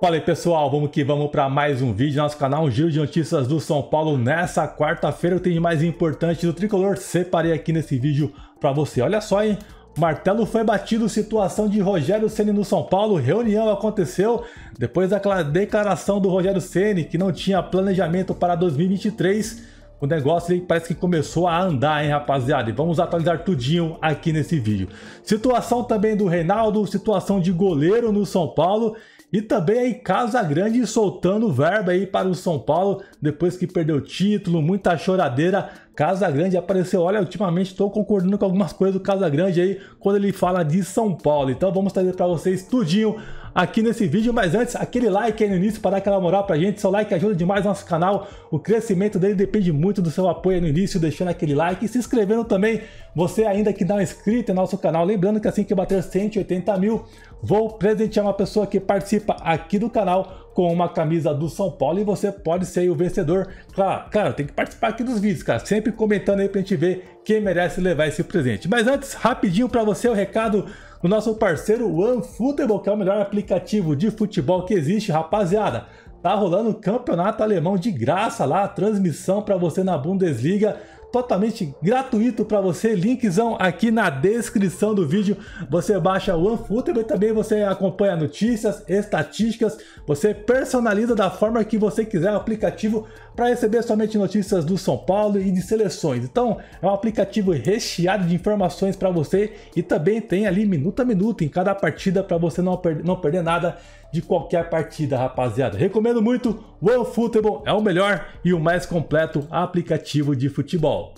Fala aí pessoal, vamos que vamos para mais um vídeo no nosso canal, um giro de notícias do São Paulo. Nessa quarta-feira eu tenho mais importante do Tricolor, separei aqui nesse vídeo para você. Olha só, hein? Martelo foi batido, situação de Rogério Ceni no São Paulo, reunião aconteceu depois daquela declaração do Rogério Ceni que não tinha planejamento para 2023. O negócio ele parece que começou a andar, hein, rapaziada? E vamos atualizar tudinho aqui nesse vídeo. Situação também do Reinaldo, situação de goleiro no São Paulo e também aí Casa Grande soltando verba aí para o São Paulo depois que perdeu o título, muita choradeira. Casa Grande apareceu, olha, ultimamente estou concordando com algumas coisas do Casa Grande aí quando ele fala de São Paulo. Então vamos trazer para vocês tudinho aqui nesse vídeo, mas antes, aquele like aí no início para dar aquela moral pra gente, seu like ajuda demais nosso canal, o crescimento dele depende muito do seu apoio no início, deixando aquele like e se inscrevendo também, você ainda que não é inscrito em nosso canal, lembrando que assim que bater 180 mil, vou presentear uma pessoa que participa aqui do canal com uma camisa do São Paulo e você pode ser o vencedor. Claro, claro, tem que participar aqui dos vídeos, cara. Sempre comentando aí pra gente ver quem merece levar esse presente. Mas antes, rapidinho para você o recado do nosso parceiro OneFootball, que é o melhor aplicativo de futebol que existe, rapaziada. Tá rolando o campeonato alemão de graça lá, transmissão para você na Bundesliga totalmente gratuito para você. Linkzão aqui na descrição do vídeo. Você baixa o OneFootball e também você acompanha notícias, estatísticas. Você personaliza da forma que você quiser o aplicativo para receber somente notícias do São Paulo e de seleções. Então, é um aplicativo recheado de informações para você e também tem ali minuto a minuto em cada partida para você não, per não perder nada de qualquer partida, rapaziada. Recomendo muito, o OneFootball é o melhor e o mais completo aplicativo de futebol.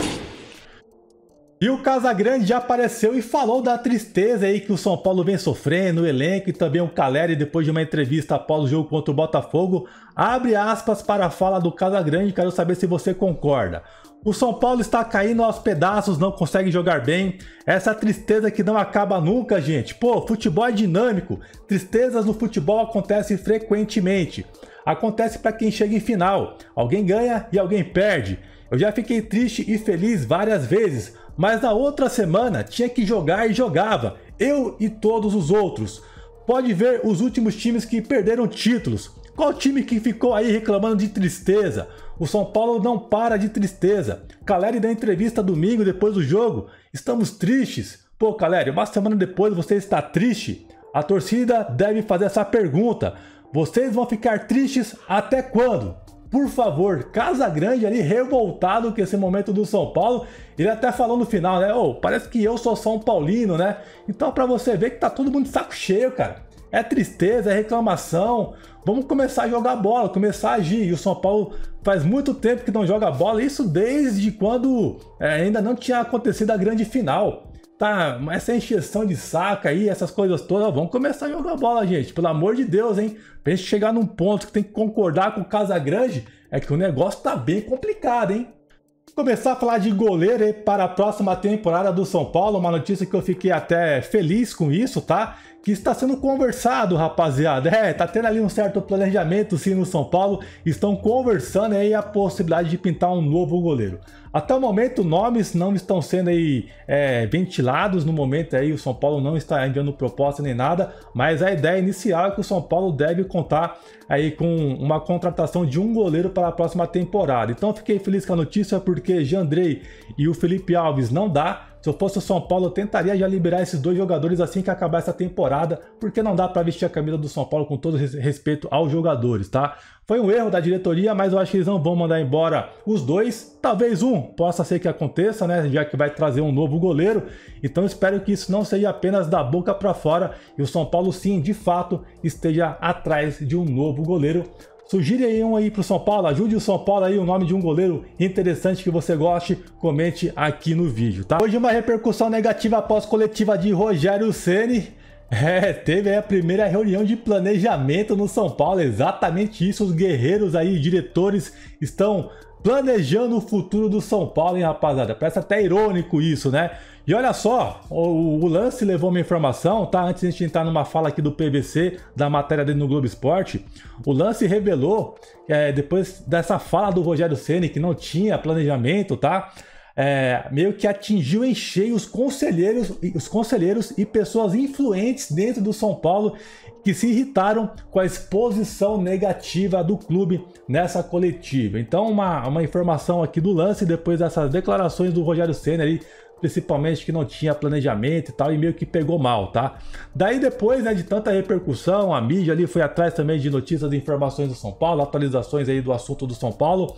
E o Casagrande já apareceu e falou da tristeza aí que o São Paulo vem sofrendo, o elenco e também o Caleri, depois de uma entrevista após o jogo contra o Botafogo. Abre aspas para a fala do Casagrande, quero saber se você concorda. O São Paulo está caindo aos pedaços, não consegue jogar bem. Essa tristeza que não acaba nunca, gente. Pô, futebol é dinâmico. Tristezas no futebol acontecem frequentemente. Acontece para quem chega em final. Alguém ganha e alguém perde. Eu já fiquei triste e feliz várias vezes mas na outra semana tinha que jogar e jogava, eu e todos os outros. Pode ver os últimos times que perderam títulos. Qual time que ficou aí reclamando de tristeza? O São Paulo não para de tristeza. Caleri da entrevista domingo depois do jogo. Estamos tristes. Pô, Caleri, uma semana depois você está triste? A torcida deve fazer essa pergunta. Vocês vão ficar tristes até quando? por favor, Casa Grande ali revoltado com esse momento do São Paulo. Ele até falou no final, né? Oh, parece que eu sou São Paulino, né? Então, para você ver que tá todo mundo de saco cheio, cara. É tristeza, é reclamação. Vamos começar a jogar bola, começar a agir. E o São Paulo faz muito tempo que não joga bola, isso desde quando é, ainda não tinha acontecido a grande final tá, essa encheção de saca aí, essas coisas todas, vamos começar a jogar bola, gente. Pelo amor de Deus, hein? Pra gente chegar num ponto que tem que concordar com o Casagrande, é que o negócio tá bem complicado, hein? Começar a falar de goleiro aí para a próxima temporada do São Paulo, uma notícia que eu fiquei até feliz com isso, tá? que está sendo conversado, rapaziada. É, tá tendo ali um certo planejamento sim no São Paulo. Estão conversando aí a possibilidade de pintar um novo goleiro. Até o momento, nomes não estão sendo aí é, ventilados. No momento aí, o São Paulo não está enviando proposta nem nada, mas a ideia inicial é que o São Paulo deve contar aí com uma contratação de um goleiro para a próxima temporada. Então, fiquei feliz com a notícia porque Jandrei e o Felipe Alves não dá se eu fosse o São Paulo, eu tentaria já liberar esses dois jogadores assim que acabar essa temporada, porque não dá para vestir a camisa do São Paulo com todo respeito aos jogadores, tá? Foi um erro da diretoria, mas eu acho que eles não vão mandar embora os dois. Talvez um possa ser que aconteça, né? Já que vai trazer um novo goleiro. Então espero que isso não seja apenas da boca para fora e o São Paulo sim, de fato, esteja atrás de um novo goleiro Sugire aí um aí pro São Paulo, ajude o São Paulo aí, o nome de um goleiro interessante que você goste, comente aqui no vídeo, tá? Hoje uma repercussão negativa após coletiva de Rogério Ceni. É, teve aí a primeira reunião de planejamento no São Paulo, exatamente isso, os guerreiros aí, diretores estão planejando o futuro do São Paulo, hein, rapaziada? Parece até irônico isso, né? E olha só, o, o, lance levou uma informação, tá? Antes de a gente entrar numa fala aqui do PVC, da matéria dele no Globo Esporte, o lance revelou, é, depois dessa fala do Rogério Ceni que não tinha planejamento, tá? É, meio que atingiu em cheio os conselheiros, os conselheiros e pessoas influentes dentro do São Paulo que se irritaram com a exposição negativa do clube nessa coletiva. Então, uma, uma informação aqui do lance, depois dessas declarações do Rogério Senna ali principalmente que não tinha planejamento e tal, e meio que pegou mal, tá? Daí depois, né, de tanta repercussão, a mídia ali foi atrás também de notícias e informações do São Paulo, atualizações aí do assunto do São Paulo.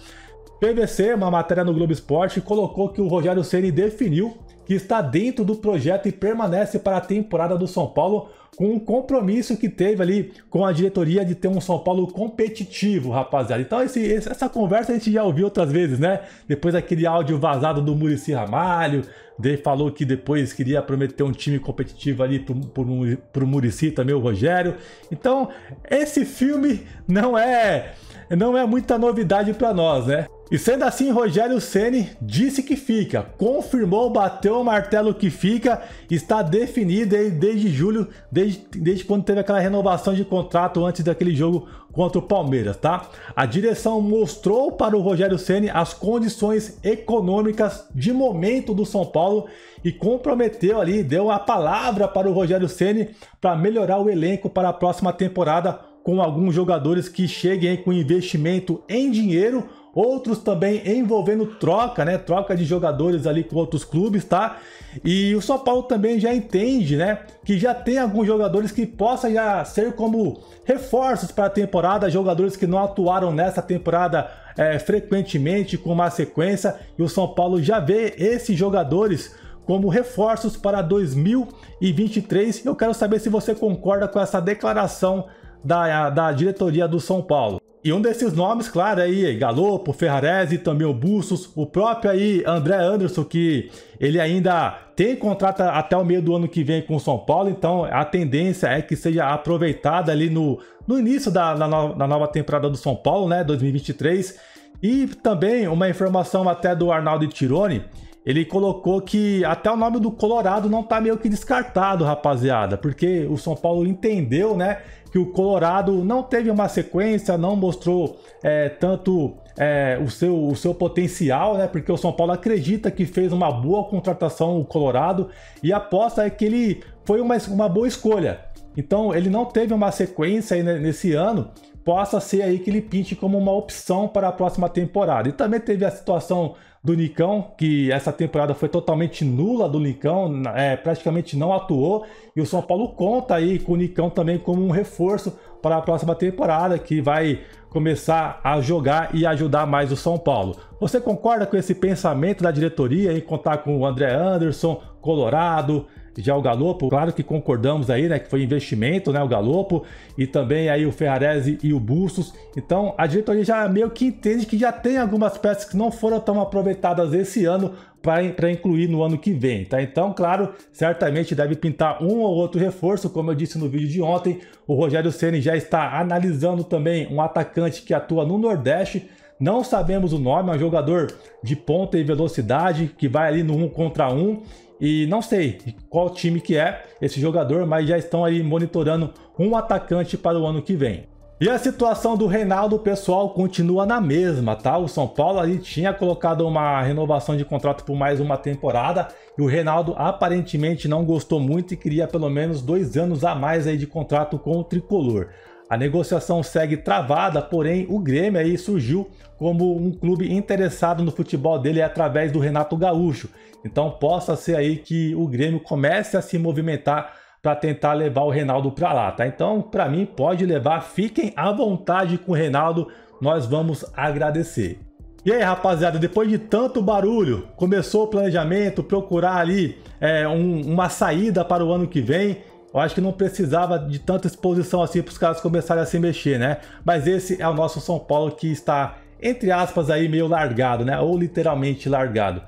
PVC, uma matéria no Globo Esporte, colocou que o Rogério Ceni definiu que está dentro do projeto e permanece para a temporada do São Paulo com um compromisso que teve ali com a diretoria de ter um São Paulo competitivo, rapaziada. Então esse, essa conversa a gente já ouviu outras vezes, né? Depois aquele áudio vazado do Murici Ramalho, ele falou que depois queria prometer um time competitivo ali para o Murici também, o Rogério. Então, esse filme não é não é muita novidade para nós, né? E sendo assim, Rogério Ceni disse que fica, confirmou, bateu o martelo que fica, está definido aí desde julho, desde, desde quando teve aquela renovação de contrato antes daquele jogo contra o Palmeiras, tá? A direção mostrou para o Rogério Ceni as condições econômicas de momento do São Paulo e comprometeu ali, deu a palavra para o Rogério Ceni para melhorar o elenco para a próxima temporada com alguns jogadores que cheguem com investimento em dinheiro, outros também envolvendo troca, né? Troca de jogadores ali com outros clubes, tá? E o São Paulo também já entende, né? Que já tem alguns jogadores que possam já ser como reforços para a temporada, jogadores que não atuaram nessa temporada é, frequentemente com uma sequência, e o São Paulo já vê esses jogadores como reforços para 2023. Eu quero saber se você concorda com essa declaração da, da diretoria do São Paulo. E um desses nomes, claro, é aí, Galopo, Ferrarese, também o Bussos, o próprio aí André Anderson, que ele ainda tem contrato até o meio do ano que vem com o São Paulo, então a tendência é que seja aproveitada ali no, no início da, no, nova temporada do São Paulo, né, 2023. E também uma informação até do Arnaldo Tironi, ele colocou que até o nome do Colorado não tá meio que descartado, rapaziada, porque o São Paulo entendeu, né, que o Colorado não teve uma sequência, não mostrou é, tanto é, o, seu, o seu potencial, né, porque o São Paulo acredita que fez uma boa contratação o Colorado e aposta é que ele foi uma, uma boa escolha. Então ele não teve uma sequência aí nesse ano possa ser aí que ele pinte como uma opção para a próxima temporada. E também teve a situação do Nicão, que essa temporada foi totalmente nula do Nicão, é, praticamente não atuou. E o São Paulo conta aí com o Nicão também como um reforço para a próxima temporada, que vai começar a jogar e ajudar mais o São Paulo. Você concorda com esse pensamento da diretoria em contar com o André Anderson, Colorado, já o Galopo, claro que concordamos aí, né, que foi investimento, né, o Galopo, e também aí o Ferrarese e o Bustos. Então, a diretoria já meio que entende que já tem algumas peças que não foram tão aproveitadas esse ano para incluir no ano que vem, tá? Então, claro, certamente deve pintar um ou outro reforço, como eu disse no vídeo de ontem. O Rogério Ceni já está analisando também um atacante que atua no Nordeste, não sabemos o nome, é um jogador de ponta e velocidade que vai ali no um contra um. E não sei qual time que é esse jogador, mas já estão ali monitorando um atacante para o ano que vem. E a situação do Reinaldo, pessoal, continua na mesma, tá? O São Paulo ali tinha colocado uma renovação de contrato por mais uma temporada e o Reinaldo aparentemente não gostou muito e queria pelo menos dois anos a mais aí de contrato com o Tricolor. A negociação segue travada, porém o Grêmio aí surgiu como um clube interessado no futebol dele através do Renato Gaúcho. Então possa ser aí que o Grêmio comece a se movimentar para tentar levar o Reinaldo para lá, tá? Então, para mim pode levar, fiquem à vontade com o Reinaldo, nós vamos agradecer. E aí, rapaziada, depois de tanto barulho, começou o planejamento, procurar ali é, um, uma saída para o ano que vem eu acho que não precisava de tanta exposição assim para os caras começarem a se mexer, né? Mas esse é o nosso São Paulo que está, entre aspas, aí meio largado, né? Ou literalmente largado.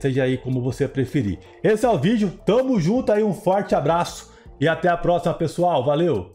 Seja aí como você preferir. Esse é o vídeo. Tamo junto aí, um forte abraço e até a próxima, pessoal. Valeu!